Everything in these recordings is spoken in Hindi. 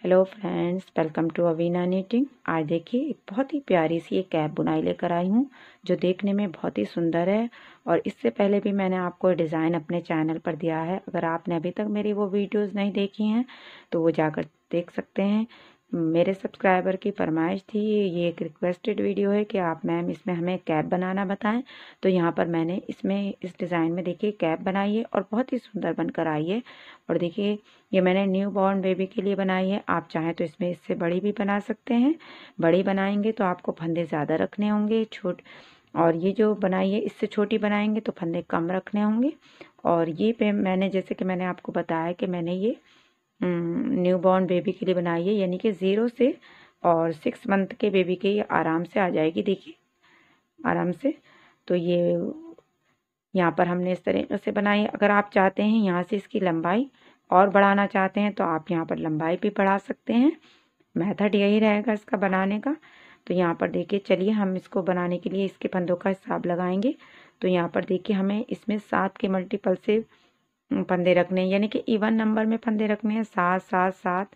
hello friends welcome to Avina knitting आज देखिए एक बहुत ही प्यारी सी एक कैप बुनाई लेकर आई हूँ जो देखने में बहुत ही सुंदर है और इससे पहले भी मैंने आपको डिज़ाइन अपने चैनल पर दिया है अगर आपने अभी तक मेरी वो वीडियोस नहीं देखी हैं तो वो जाकर देख सकते हैं मेरे सब्सक्राइबर की फरमाइश थी ये एक रिक्वेस्टेड वीडियो है कि आप मैम इसमें हमें कैप बनाना बताएं तो यहाँ पर मैंने इसमें इस डिज़ाइन में देखिए कैप बनाई है और बहुत ही सुंदर बनकर आई है और देखिए ये मैंने न्यू बॉर्न बेबी के लिए बनाई है आप चाहें तो इसमें इससे बड़ी भी बना सकते हैं बड़ी बनाएंगे तो आपको फंदे ज़्यादा रखने होंगे छोट और ये जो बनाई है इससे छोटी बनाएंगे तो फंदे कम रखने होंगे और ये पे मैंने जैसे कि मैंने आपको बताया कि मैंने ये न्यू बॉर्न बेबी के लिए बनाई है यानी कि ज़ीरो से और सिक्स मंथ के बेबी के आराम से आ जाएगी देखिए आराम से तो ये यहाँ पर हमने इस तरीके से बनाई अगर आप चाहते हैं यहाँ से इसकी लंबाई और बढ़ाना चाहते हैं तो आप यहाँ पर लंबाई भी बढ़ा सकते हैं मेथड यही रहेगा इसका बनाने का तो यहाँ पर देखिए चलिए हम इसको बनाने के लिए इसके फंदों का हिसाब लगाएंगे तो यहाँ पर देखिए हमें इसमें सात के मल्टीपल से फंदे रखने हैं यानी कि इवन नंबर में फंदे रखने हैं सात सात सात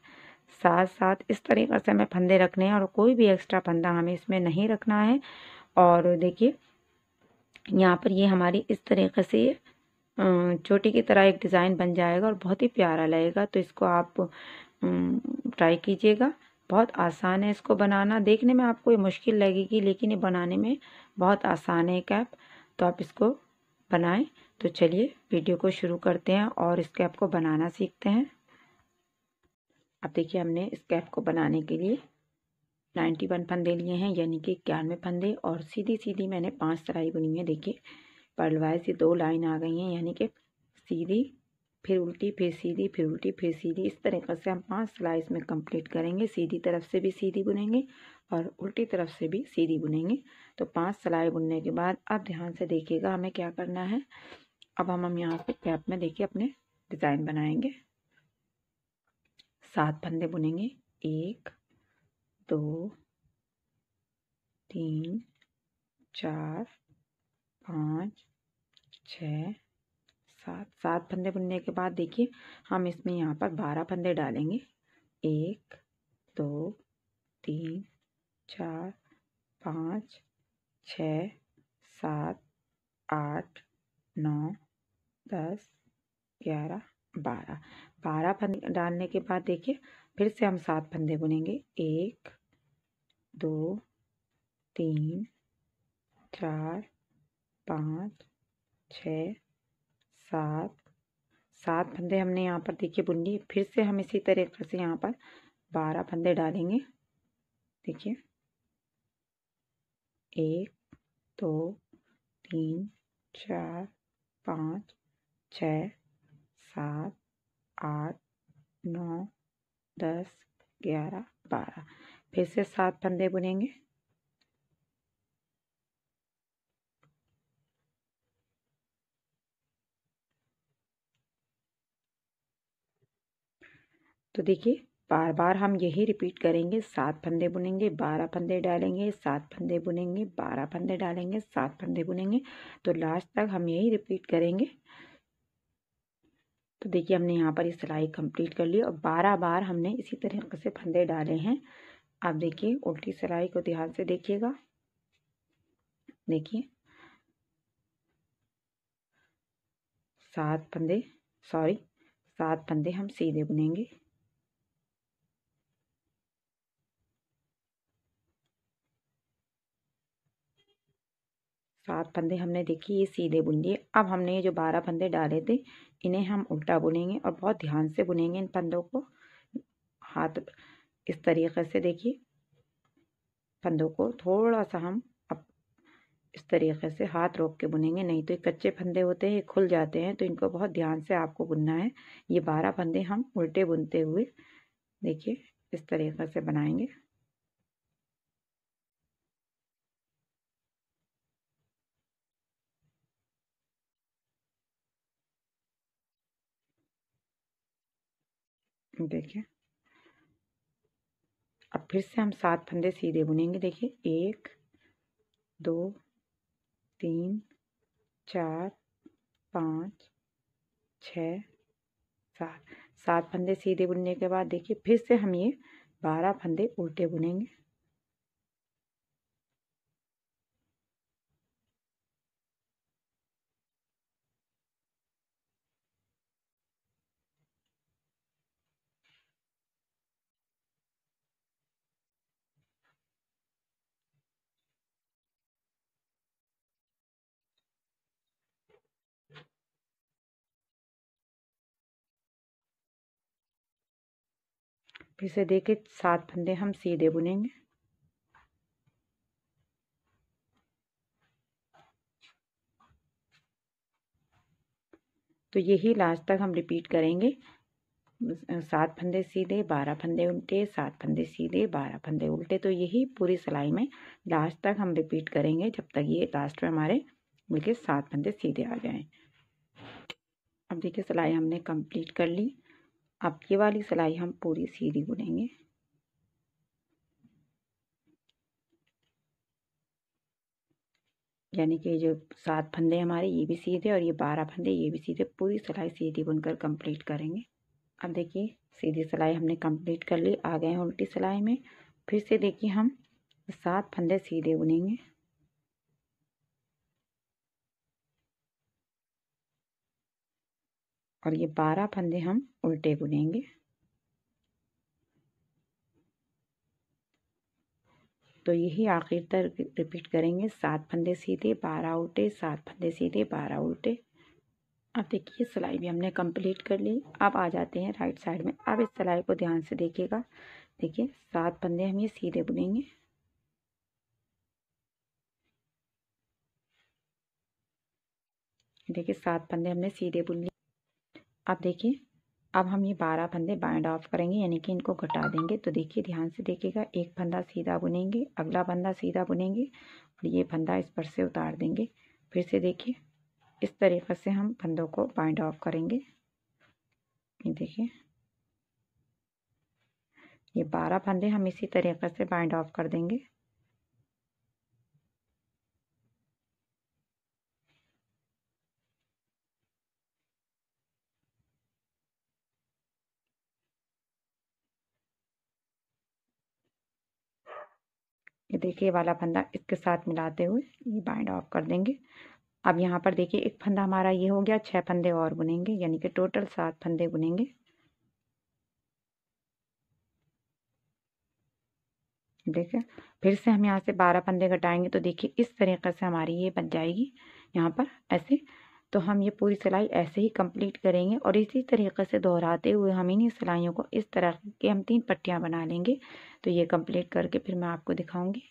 सात सात इस तरीके से हमें फंदे रखने हैं और कोई भी एक्स्ट्रा फंदा हमें इसमें नहीं रखना है और देखिए यहाँ पर ये हमारी इस तरीके से चोटी की तरह एक डिज़ाइन बन जाएगा और बहुत ही प्यारा लगेगा तो इसको आप ट्राई कीजिएगा बहुत आसान है इसको बनाना देखने में आपको ये मुश्किल लगेगी लेकिन ये बनाने में बहुत आसान है कैप तो आप इसको बनाएं तो चलिए वीडियो को शुरू करते हैं और स्कैप को बनाना सीखते हैं अब देखिए हमने स्कैप को बनाने के लिए नाइन्टी वन फंदे लिए हैं यानी कि इक्यानवे फंदे और सीधी सीधी मैंने पांच सराई बुनी है देखिए पलवाए से दो लाइन आ गई हैं यानी कि सीधी फिर उल्टी फिर सीधी फिर उल्टी फिर सीधी इस तरीके से हम पांच सिलाई इसमें कंप्लीट करेंगे सीधी तरफ से भी सीधी बुनेंगे और उल्टी तरफ से भी सीधी बुनेंगे तो पांच सिलाई बुनने के बाद अब ध्यान से देखिएगा हमें क्या करना है अब हम हम यहाँ पे कैप में देखिए अपने डिज़ाइन बनाएंगे सात फंदे बुनेंगे एक दो तीन चार पाँच छ सात सात फंदे बुनने के बाद देखिए हम इसमें यहाँ पर बारह फंदे डालेंगे एक दो तीन चार पाँच छ सात आठ नौ दस ग्यारह बारह बारह फंदे डालने के बाद देखिए फिर से हम सात फंदे बुनेंगे एक दो तीन चार पाँच छ सात सात फंदे हमने यहाँ पर देखिए बुन लिए फिर से हम इसी तरीके से यहाँ पर बारह फंदे डालेंगे देखिए एक दो तीन चार पाँच छः सात आठ नौ दस ग्यारह बारह फिर से सात फंदे बुनेंगे तो देखिए बार बार हम यही रिपीट करेंगे सात फंदे बुनेंगे बारह फंदे डालेंगे सात फंदे बुनेंगे बारह फंदे डालेंगे सात फंदे बुनेंगे तो लास्ट तक हम यही रिपीट करेंगे तो देखिए हमने यहाँ पर ये सिलाई कंप्लीट कर ली और बारह बार हमने इसी तरीके से फंदे डाले हैं आप देखिए उल्टी सिलाई को ध्यान से देखिएगा देखिए सात फंदे सॉरी सात फंदे हम सीधे बुनेंगे सात फंदे हमने देखिए ये सीधे बुन लिए अब हमने ये जो बारह फंदे डाले थे इन्हें हम उल्टा बुनेंगे और बहुत ध्यान से बुनेंगे इन फंदों को हाथ इस तरीके से देखिए फंदों को थोड़ा सा हम अब इस तरीके से हाथ रोक के बुनेंगे नहीं तो ये कच्चे फंदे होते हैं खुल जाते हैं तो इनको बहुत ध्यान से आपको बुनना है ये बारह फंदे हम उल्टे बुनते हुए देखिए इस तरीके से बनाएंगे देखिए अब फिर से हम सात फंदे सीधे बुनेंगे देखिए एक दो तीन चार पाँच छ सात सात फंदे सीधे बुनने के बाद देखिए फिर से हम ये बारह फंदे उल्टे बुनेंगे फिर से देखे सात फंदे हम सीधे बुनेंगे तो यही लास्ट तक हम रिपीट करेंगे सात फंदे सीधे बारह फंदे उल्टे सात फंदे सीधे बारह फंदे उल्टे तो यही पूरी सिलाई में लास्ट तक हम रिपीट करेंगे जब तक ये लास्ट में हमारे मिलके सात फंदे सीधे आ जाएं अब देखिए सिलाई हमने कंप्लीट कर ली अब ये वाली सिलाई हम पूरी सीधी बुनेंगे यानी कि जो सात फंदे हमारे ये भी सीधे और ये बारह फंदे ये भी सीधे पूरी सिलाई सीधी बुनकर कंप्लीट करेंगे अब देखिए सीधी सिलाई हमने कंप्लीट कर ली आ गए हैं उल्टी सिलाई में फिर से देखिए हम सात फंदे सीधे बुनेंगे और ये बारह फंदे हम उल्टे बुनेंगे तो यही आखिर तक रिपीट करेंगे सात फंदे सीधे बारह उल्टे सात फंदे सीधे बारह उल्टे अब देखिए सिलाई भी हमने कंप्लीट कर ली अब आ जाते हैं राइट साइड में अब इस सिलाई को ध्यान से देखिएगा देखिए सात फंदे हम ये सीधे बुनेंगे देखिए सात फंदे हमने सीधे बुन लिए अब देखिए अब हम ये बारह फंदे बाइंड ऑफ करेंगे यानी कि इनको घटा देंगे तो देखिए ध्यान से देखिएगा एक फंदा सीधा बुनेंगे अगला फंदा सीधा बुनेंगे और ये फंदा इस पर से उतार देंगे फिर से देखिए इस तरीक़े से हम फंदों को बाइंड ऑफ करेंगे ये देखिए ये बारह फंदे हम इसी तरीक़े से बाइंड ऑफ कर देंगे ये देखिए वाला फंदा इसके साथ मिलाते हुए ये बाइंड ऑफ कर देंगे अब यहाँ पर देखिए एक फंदा हमारा ये हो गया छः फंदे और बुनेंगे यानी कि टोटल सात फंदे बुनेंगे देखिए फिर से हम यहाँ से बारह फंदे घटाएंगे तो देखिए इस तरीके से हमारी ये बन जाएगी यहाँ पर ऐसे तो हम ये पूरी सिलाई ऐसे ही कंप्लीट करेंगे और इसी तरीके से दोहराते हुए हम इन्हीं सिलाइयों को इस तरह के हम तीन पट्टियाँ बना लेंगे तो ये कंप्लीट करके फिर मैं आपको दिखाऊंगी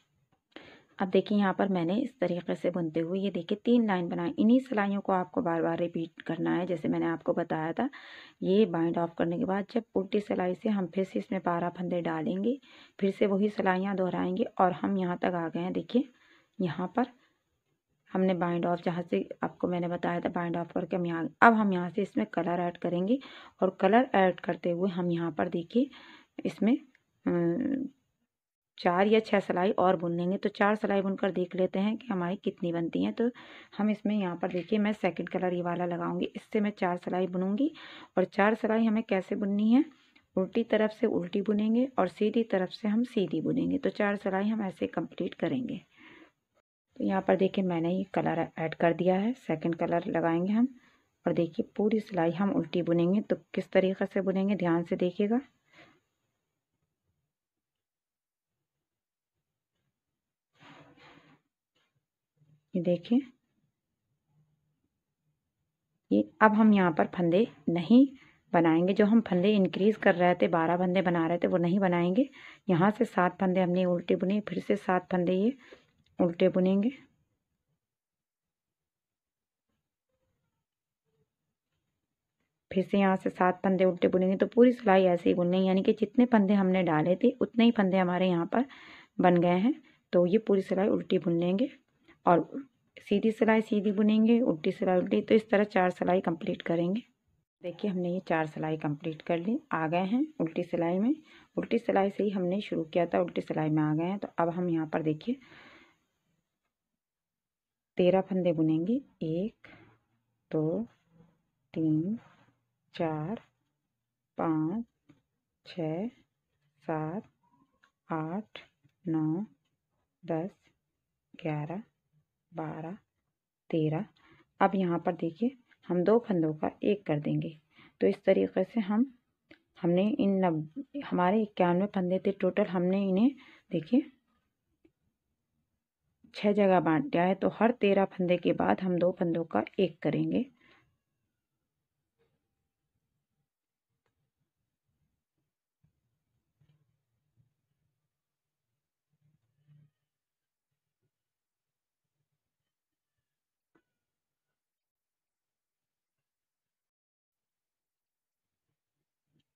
अब देखिए यहाँ पर मैंने इस तरीके से बुनते हुए ये देखिए तीन लाइन बनाई इन्हीं सिलाइयों को आपको बार बार रिपीट करना है जैसे मैंने आपको बताया था ये बाइंड ऑफ करने के बाद जब उल्टी सिलाई से हम फिर से इसमें बारह फंदे डालेंगे फिर से वही सिलाइयाँ दोहराएंगे और हम यहाँ तक आ गए हैं देखिए यहाँ पर हमने बाइंड ऑफ जहाँ से आपको मैंने बताया था बाइंड ऑफ करके हम यहाँ अब हम यहाँ से इसमें कलर ऐड करेंगे और कलर ऐड करते हुए हम यहाँ पर देखिए इसमें चार या छः सिलाई और बुन लेंगे तो चार सिलाई बुनकर देख लेते हैं कि हमारी कितनी बनती हैं तो हम इसमें यहाँ पर देखिए मैं सेकंड कलर ये वाला लगाऊंगी इससे मैं चार सिलाई बुनूंगी और चार सिलाई हमें कैसे बुननी है उल्टी तरफ से उल्टी बुनेंगे और सीधी तरफ से हम सीधी बुनेंगे तो चार सिलाई हम ऐसे कंप्लीट करेंगे तो यहाँ पर देखिए मैंने ये कलर ऐड कर दिया है सेकंड कलर लगाएंगे हम और देखिए पूरी सिलाई हम उल्टी बुनेंगे तो किस तरीके से बुनेंगे ध्यान से देखिएगा ये देखिए ये अब हम यहाँ पर फंदे नहीं बनाएंगे जो हम फंदे इंक्रीज़ कर रहे थे बारह फंदे बना रहे थे वो नहीं बनाएंगे यहाँ से सात फंदे हमने उल्टे बुने फिर से सात फंदे ये उल्टे बुनेंगे फिर से यहाँ से सात पंधे उल्टे बुनेंगे तो पूरी सिलाई ऐसे ही बुननी है यानी कि जितने पंधे हमने डाले थे उतने ही पंधे हमारे यहाँ पर बन गए हैं तो ये पूरी सिलाई उल्टी बुन लेंगे और सीधी सिलाई सीधी बुनेंगे उल्टी सिलाई उल्टी तो इस तरह चार सिलाई कंप्लीट करेंगे देखिए हमने ये चार सिलाई कंप्लीट कर ली आ गए हैं उल्टी सिलाई में उल्टी सिलाई से ही हमने शुरू किया था उल्टी सिलाई में आ गए हैं तो अब हम यहाँ पर देखिए तेरह फंदे बुनेंगे एक दो तीन चार पाँच छ सात आठ नौ दस ग्यारह बारह तेरह अब यहाँ पर देखिए हम दो फंदों का एक कर देंगे तो इस तरीके से हम हमने इन नब हमारे इक्यानवे फंदे थे टोटल हमने इन्हें देखिए छः जगह बांट दिया है तो हर तेरह फंदे के बाद हम दो फंदों का एक करेंगे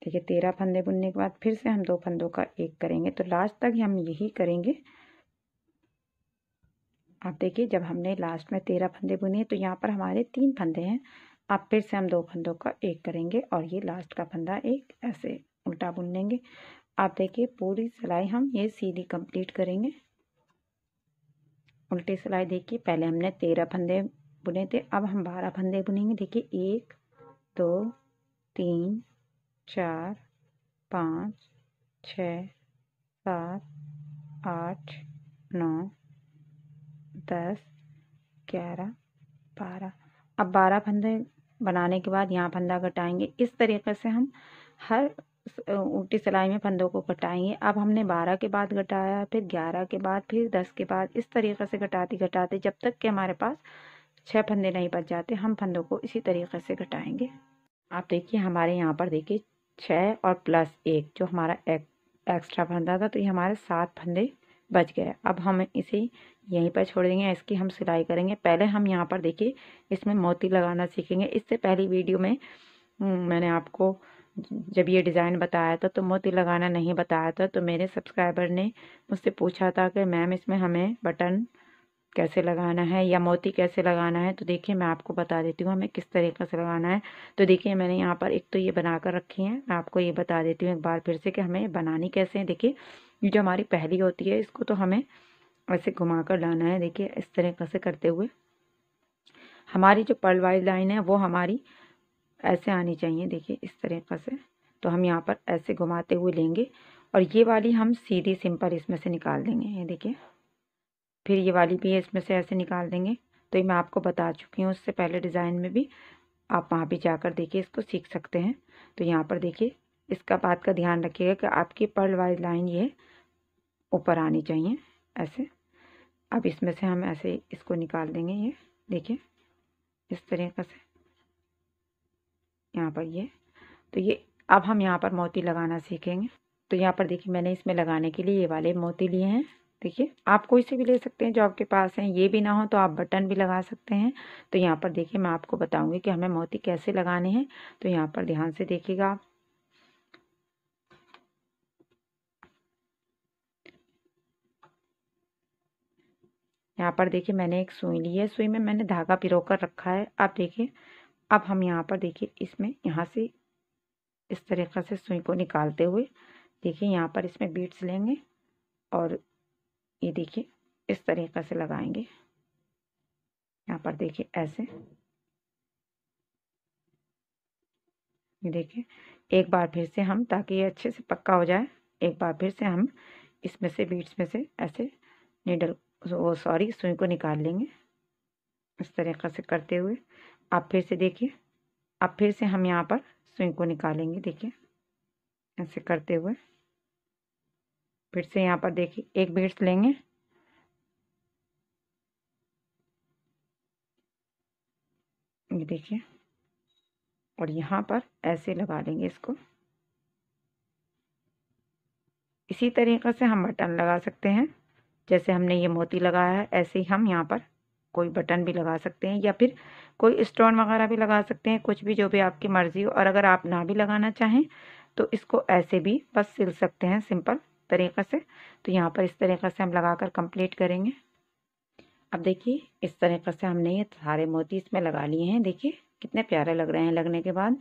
देखिए तेरह फंदे बुनने के बाद फिर से हम दो फंदों का एक करेंगे तो लास्ट तक हम यही करेंगे आप देखिए जब हमने लास्ट में तेरह फंदे बुने तो यहाँ पर हमारे तीन फंदे हैं अब फिर से हम दो फंदों का एक करेंगे और ये लास्ट का फंदा एक ऐसे उल्टा बुन लेंगे आप देखिए पूरी सिलाई हम ये सीधी कंप्लीट करेंगे उल्टी सिलाई देखिए पहले हमने तेरह फंदे बुने थे अब हम बारह फंदे बुनेंगे देखिए एक दो तीन चार पाँच छ सात आठ नौ दस ग्यारह बारह अब बारह फंदे बनाने के बाद यहाँ फंदा कटाएंगे इस तरीके से हम हर उल्टी सिलाई में फंदों को कटाएंगे अब हमने बारह के बाद घटाया फिर ग्यारह के बाद फिर दस के बाद इस तरीके से घटाते घटाते जब तक कि हमारे पास छः फंदे नहीं बच जाते हम फंदों को इसी तरीके से घटाएंगे आप देखिए हमारे यहाँ पर देखिए छः और प्लस एक जो हमारा एक एक्स्ट्रा फंदा था तो ये हमारे सात फंदे बच गया अब हम इसे यहीं पर छोड़ देंगे इसकी हम सिलाई करेंगे पहले हम यहाँ पर देखिए इसमें मोती लगाना सीखेंगे इससे पहली वीडियो में हम्म, मैंने आपको जब ये डिज़ाइन बताया था तो मोती लगाना नहीं बताया था तो मेरे सब्सक्राइबर ने मुझसे पूछा था कि मैम इसमें हमें बटन कैसे लगाना है या मोती कैसे लगाना है तो देखिए मैं आपको बता देती हूँ हमें किस तरीक़े से लगाना है तो देखिए मैंने यहाँ पर एक तो ये बना कर रखी है मैं आपको ये बता देती हूँ एक बार फिर से कि हमें बनानी कैसे है देखिए ये जो हमारी पहली होती है इसको तो हमें ऐसे घुमा कर लाना है देखिए इस तरह से करते हुए हमारी जो पर्ल वाइज लाइन है वो हमारी ऐसे आनी चाहिए देखिए इस तरह से तो हम यहाँ पर ऐसे घुमाते हुए लेंगे और ये वाली हम सीधी सिंपल इसमें से निकाल देंगे ये देखिए फिर ये वाली भी इसमें से ऐसे निकाल देंगे तो ये मैं आपको बता चुकी हूँ उससे पहले डिज़ाइन में भी आप वहाँ भी जाकर देखिए इसको सीख सकते हैं तो यहाँ पर देखिए इसका बात का ध्यान रखिएगा कि आपकी पर्ल वाइज लाइन ये ऊपर आनी चाहिए ऐसे अब इसमें से हम ऐसे इसको निकाल देंगे ये देखिए इस तरीके से यहाँ पर ये तो ये अब हम यहाँ पर मोती लगाना सीखेंगे तो यहाँ पर देखिए मैंने इसमें लगाने के लिए ये वाले मोती लिए हैं देखिए आप कोई से भी ले सकते हैं जो आपके पास हैं ये भी ना हो तो आप बटन भी लगा सकते हैं तो यहाँ पर देखिए मैं आपको बताऊँगी कि हमें मोती कैसे लगाने हैं तो यहाँ पर ध्यान से देखिएगा आप यहाँ पर देखिए मैंने एक सुई ली है सुई में मैंने धागा पिरो कर रखा है आप देखिए अब हम यहाँ पर देखिए इसमें यहाँ से इस तरीक़े से सुई को निकालते हुए देखिए यहाँ पर इसमें बीट्स लेंगे और ये देखिए इस तरीक़े से लगाएंगे यहाँ पर देखिए ऐसे ये देखिए एक बार फिर से हम ताकि ये अच्छे से पक्का हो जाए एक बार फिर से हम इसमें से बीट्स में से ऐसे निडल वो सॉरी सुई को निकाल लेंगे इस तरीक़े से करते हुए आप फिर से देखिए अब फिर से हम यहाँ पर सुई को निकालेंगे देखिए ऐसे करते हुए फिर से यहाँ पर देखिए एक बीड्स लेंगे ये देखिए और यहाँ पर ऐसे लगा लेंगे इसको इसी तरीक़े से हम बटन लगा सकते हैं जैसे हमने ये मोती लगाया है ऐसे ही हम यहाँ पर कोई बटन भी लगा सकते हैं या फिर कोई स्टोन वगैरह भी लगा सकते हैं कुछ भी जो भी आपकी मर्ज़ी हो और अगर आप ना भी लगाना चाहें तो इसको ऐसे भी बस सिल सकते हैं सिंपल तरीक़े से तो यहाँ पर इस तरीक़े से हम लगा कर कम्प्लीट करेंगे अब देखिए इस तरीक़े से हमने ये सारे मोती इसमें लगा लिए हैं देखिए कितने प्यारे लग रहे हैं लगने के बाद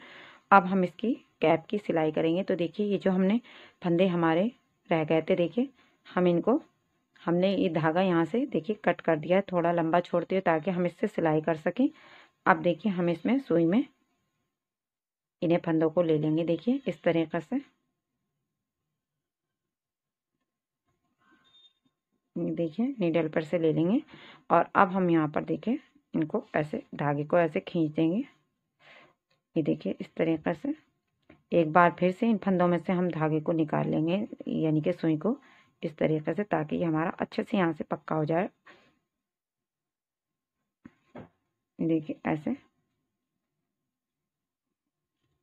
अब हम इसकी कैप की सिलाई करेंगे तो देखिए ये जो हमने फंदे हमारे रह गए थे देखिए हम इनको हमने ये धागा यहाँ से देखिए कट कर दिया है थोड़ा लंबा छोड़ते हुए ताकि हम इससे सिलाई कर सकें अब देखिए हम इसमें सुई में इन्हें फंदों को ले लेंगे देखिए इस तरीके से देखिए नीडल पर से ले लेंगे और अब हम यहाँ पर देखिए इनको ऐसे धागे को ऐसे खींच देंगे ये देखिए इस तरीके से एक बार फिर से इन फंदों में से हम धागे को निकाल लेंगे यानी कि सुई को इस तरीके से ताकि ये हमारा अच्छे से यहाँ से पक्का हो जाए देखिए ऐसे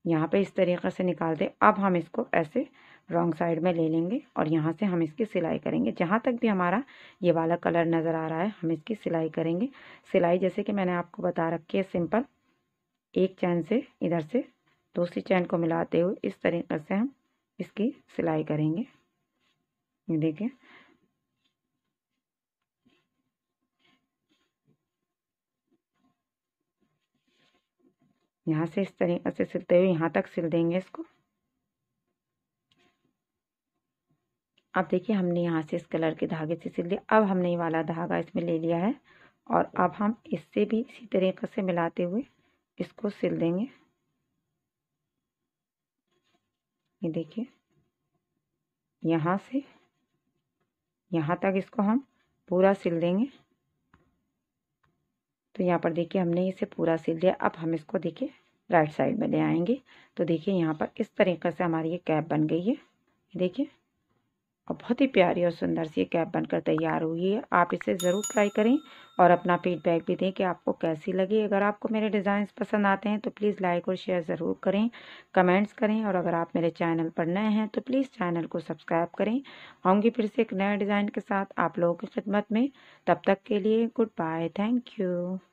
यहाँ पे इस तरीके से निकाल दे अब हम इसको ऐसे रॉन्ग साइड में ले लेंगे और यहाँ से हम इसकी सिलाई करेंगे जहाँ तक भी हमारा ये वाला कलर नज़र आ रहा है हम इसकी सिलाई करेंगे सिलाई जैसे कि मैंने आपको बता रखी है सिंपल एक चैन से इधर से दूसरी चैन को मिलाते हुए इस तरीके से हम इसकी सिलाई करेंगे ये देखिए यहाँ से इस तरीके से सिलते हुए यहाँ तक सिल देंगे इसको अब देखिए हमने यहाँ से इस कलर के धागे से सिल दिया अब हमने ये वाला धागा इसमें ले लिया है और अब हम इससे भी इसी तरीके से मिलाते हुए इसको सिल देंगे ये देखिए यहाँ से यहाँ तक इसको हम पूरा सिल देंगे तो यहाँ पर देखिए हमने इसे पूरा सिल दिया अब हम इसको देखिए राइट साइड में ले आएंगे तो देखिए यहाँ पर इस तरीके से हमारी ये कैप बन गई है देखिए और बहुत ही प्यारी और सुंदर सी कैप बनकर तैयार हुई है आप इसे ज़रूर ट्राई करें और अपना फीडबैक भी दें कि आपको कैसी लगी अगर आपको मेरे डिज़ाइन पसंद आते हैं तो प्लीज़ लाइक और शेयर ज़रूर करें कमेंट्स करें और अगर आप मेरे चैनल पर नए हैं तो प्लीज़ चैनल को सब्सक्राइब करें आऊँगी फिर से एक नए डिज़ाइन के साथ आप लोगों की खिदमत में तब तक के लिए गुड बाय थैंक यू